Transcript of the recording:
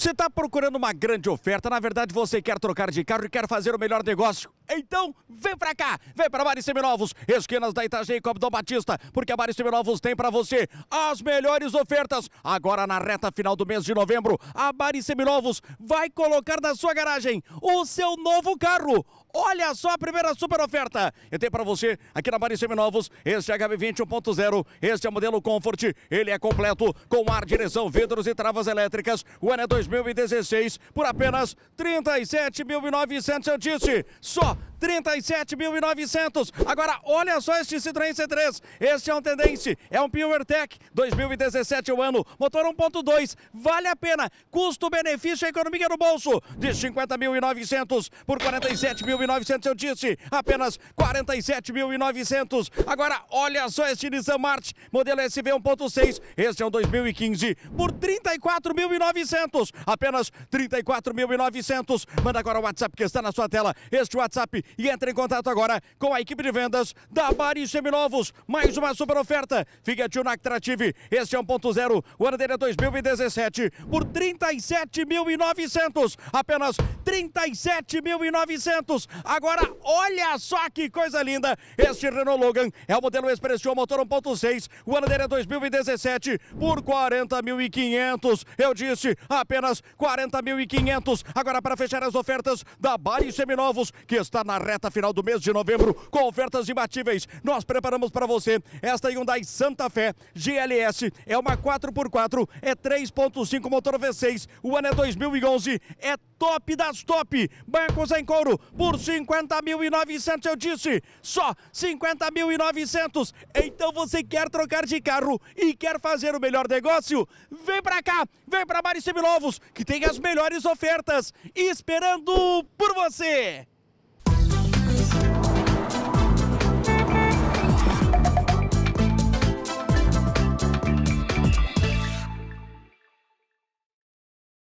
Você está procurando uma grande oferta, na verdade você quer trocar de carro e quer fazer o melhor negócio. Então, vem pra cá, vem pra Mari Seminovos, esquinas da Itajaí e Cobdão Batista, porque a Mari Seminovos tem para você as melhores ofertas. Agora na reta final do mês de novembro, a Mari Seminovos vai colocar na sua garagem o seu novo carro Olha só a primeira super oferta. Eu tenho para você aqui na Bari Seminovos. Este é HB20 1.0. Este é o modelo Comfort. Ele é completo com ar, direção, vidros e travas elétricas. O ano é 2016 por apenas 37.900. Eu disse só 37.900. Agora, olha só este Citroën C3. Este é um tendência, é um PureTech 2017 o ano, motor 1.2. Vale a pena. Custo-benefício, economia no bolso. De 50.900 por 47.900, eu disse, apenas 47.900. Agora, olha só este Nissan March, modelo SV 1.6. Este é um 2015 por 34.900, apenas 34.900. Manda agora o WhatsApp que está na sua tela. Este WhatsApp e entre em contato agora com a equipe de vendas da Bari Seminovos. Mais uma super oferta. Fiat Uno Actrative, este é 1.0, o ano dele é 2017, por 37.900. Apenas 37.900. Agora, olha só que coisa linda. Este Renault Logan é o modelo Expressio motor 1.6, o ano dele é 2017, por 40.500. Eu disse, apenas 40.500. Agora, para fechar as ofertas da Bari Seminovos, que está na reta final do mês de novembro com ofertas imbatíveis. Nós preparamos para você esta Hyundai Santa Fé GLS. É uma 4x4, é 3.5 motor V6. O ano é 2011, é top das top. Bancos em couro por 50.900, eu disse. Só 50.900. Então você quer trocar de carro e quer fazer o melhor negócio? Vem para cá, vem pra Mari Seminovos, que tem as melhores ofertas esperando por você.